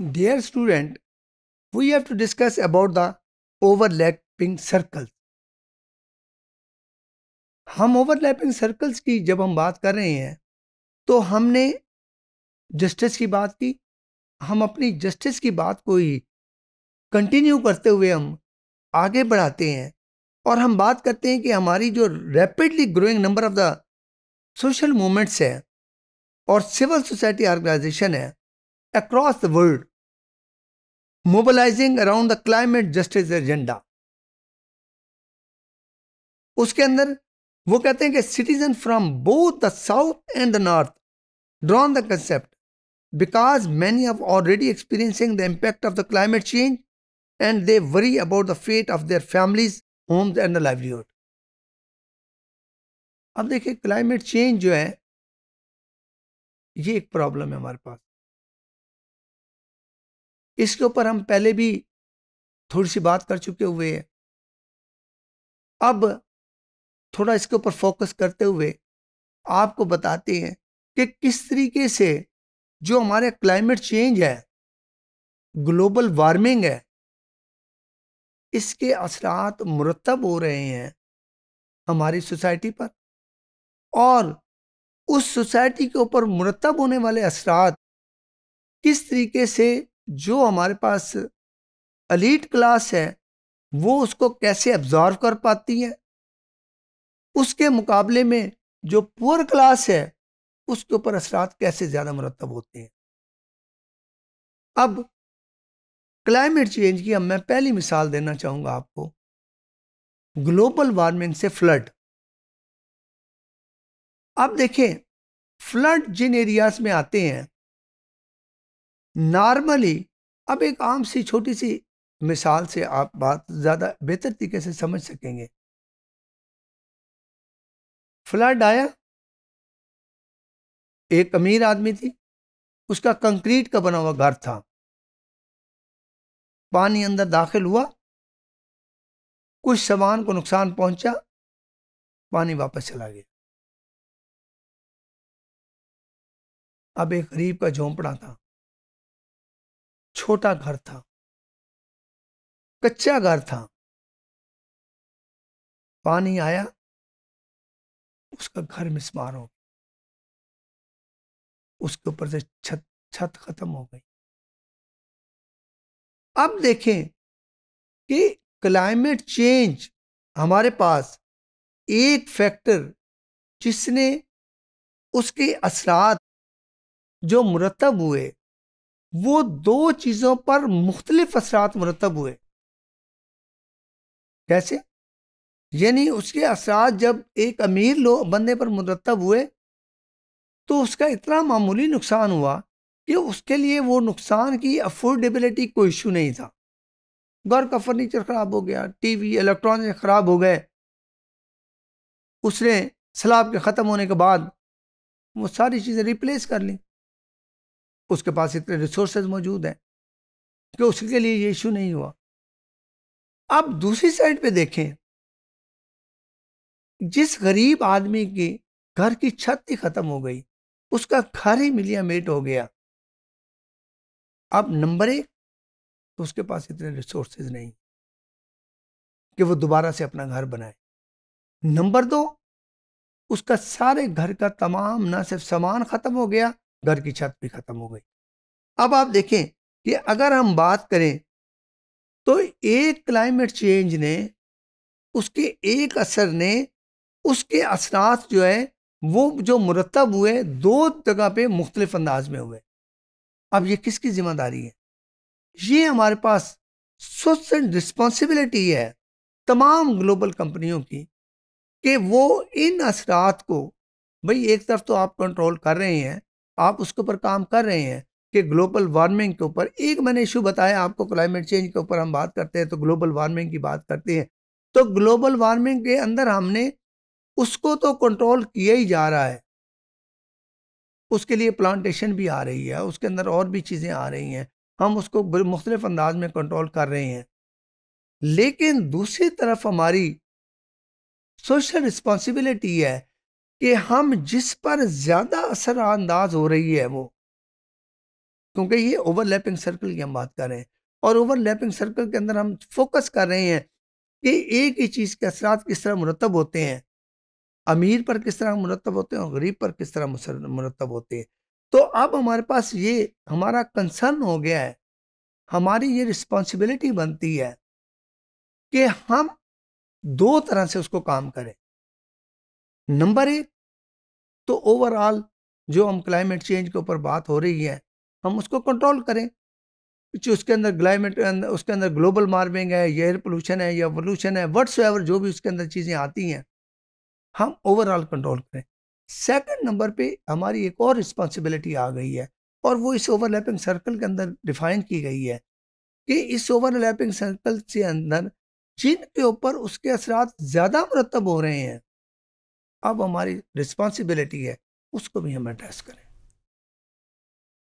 Dear student, we have to discuss about the overlapping circles. हम overlapping circles की जब हम बात कर रहे हैं तो हमने जस्टिस की बात की हम अपनी जस्टिस की बात को ही कंटिन्यू करते हुए हम आगे बढ़ाते हैं और हम बात करते हैं कि हमारी जो rapidly growing number of the social movements है और सिविल सोसाइटी ऑर्गेनाइजेशन है across the world mobilising around the climate justice agenda उसके अंदर वो कहते हैं कि citizen from both the south and the north drawn the concept because many have already experiencing the impact of the climate change and they worry about the fate of their families homes and the livelihood अब देखिए climate change जो है ये एक problem है हमारे पास इसके ऊपर हम पहले भी थोड़ी सी बात कर चुके हुए हैं अब थोड़ा इसके ऊपर फोकस करते हुए आपको बताते हैं कि किस तरीके से जो हमारे क्लाइमेट चेंज है ग्लोबल वार्मिंग है इसके असरात मुरतब हो रहे हैं हमारी सोसाइटी पर और उस सोसाइटी के ऊपर मुरतब होने वाले असरात किस तरीके से जो हमारे पास अलीट क्लास है वो उसको कैसे एब्जॉर्व कर पाती है उसके मुकाबले में जो पुअर क्लास है उसके ऊपर असरात कैसे ज़्यादा मरतब होते हैं अब क्लाइमेट चेंज की अब मैं पहली मिसाल देना चाहूँगा आपको ग्लोबल वार्मिंग से फ्लड अब देखें फ्लड जिन एरियाज में आते हैं नॉर्मली अब एक आम सी छोटी सी मिसाल से आप बात ज़्यादा बेहतर तरीके से समझ सकेंगे फ्लड आया एक अमीर आदमी थी उसका कंक्रीट का बना हुआ घर था पानी अंदर दाखिल हुआ कुछ सामान को नुकसान पहुंचा पानी वापस चला गया अब एक गरीब का झोंपड़ा था छोटा घर था कच्चा घर था पानी आया उसका घर मिसमार हो गया उसके ऊपर से छत छत खत्म हो गई अब देखें कि क्लाइमेट चेंज हमारे पास एक फैक्टर जिसने उसके असरात जो मुरतब हुए वो दो चीज़ों पर मुख्तलिफ असरात मरतब हुए कैसे यानी उसके असरात जब एक अमीर लो बंदे पर मरतब हुए तो उसका इतना मामूली नुकसान हुआ कि उसके लिए वो नुकसान की अफोर्डेबिलिटी कोई इशू नहीं था घर का फर्नीचर ख़राब हो गया टीवी इलेक्ट्रॉनिक ख़राब हो गए उसने सलाब के ख़त्म होने के बाद वो सारी चीज़ें रिप्लेस कर ली उसके पास इतने रिसोर्सेज मौजूद हैं कि उसके लिए ये इशू नहीं हुआ अब दूसरी साइड पे देखें जिस गरीब आदमी की घर की छत ही खत्म हो गई उसका घर ही मिलिया मेट हो गया अब नंबर एक तो उसके पास इतने रिसोर्सेज नहीं कि वो दोबारा से अपना घर बनाए नंबर दो उसका सारे घर का तमाम ना सिर्फ सामान खत्म हो गया घर की छत भी खत्म हो गई अब आप देखें कि अगर हम बात करें तो एक क्लाइमेट चेंज ने उसके एक असर ने उसके असरात जो है वो जो मुरतब हुए दो जगह पे मुख्तलिफ अंदाज में हुए अब ये किसकी जिम्मेदारी है ये हमारे पास सुस्त रिस्पॉन्सिबिलिटी है तमाम ग्लोबल कंपनियों की कि वो इन असरात को भाई एक तरफ तो आप कंट्रोल कर रहे हैं आप उसके ऊपर काम कर रहे हैं कि ग्लोबल वार्मिंग के ऊपर एक मैंने इशू बताया आपको क्लाइमेट चेंज के ऊपर हम बात करते हैं तो ग्लोबल वार्मिंग की बात करते हैं तो ग्लोबल वार्मिंग के अंदर हमने उसको तो कंट्रोल किया ही जा रहा है उसके लिए प्लांटेशन भी आ रही है उसके अंदर और भी चीज़ें आ रही हैं हम उसको मुख्तलिफ अंदाज में कंट्रोल कर रहे हैं लेकिन दूसरी तरफ हमारी सोशल रिस्पॉन्सिबिलिटी है कि हम जिस पर ज़्यादा अंदाज हो रही है वो क्योंकि ये ओवरलैपिंग सर्कल की हम बात कर रहे हैं और ओवरलैपिंग सर्कल के अंदर हम फोकस कर रहे हैं कि एक ही चीज़ के असरा किस तरह मुरतब होते हैं अमीर पर किस तरह मुरतब होते हैं और गरीब पर किस तरह मुरतब होते हैं तो अब हमारे पास ये हमारा कंसर्न हो गया है हमारी ये रिस्पॉन्सिबिलिटी बनती है कि हम दो तरह से उसको काम करें नंबर एक तो ओवरऑल जो हम क्लाइमेट चेंज के ऊपर बात हो रही है हम उसको कंट्रोल करें उसके अंदर क्लाइमेट उसके अंदर ग्लोबल वार्मिंग है या एयर पोल्यूशन है या पोल्यूशन है वट्स एवर जो भी उसके अंदर चीज़ें आती हैं हम ओवरऑल कंट्रोल करें सेकंड नंबर पे हमारी एक और रिस्पॉन्सिबिलिटी आ गई है और वो इस ओवरलैपिंग सर्कल के अंदर डिफाइन की गई है कि इस ओवरलैपिंग सर्कल के अंदर जिनके ऊपर उसके असरा ज़्यादा मुरतब हो रहे हैं अब हमारी रिस्पॉन्सिबिलिटी है उसको भी हम एड्रेस करें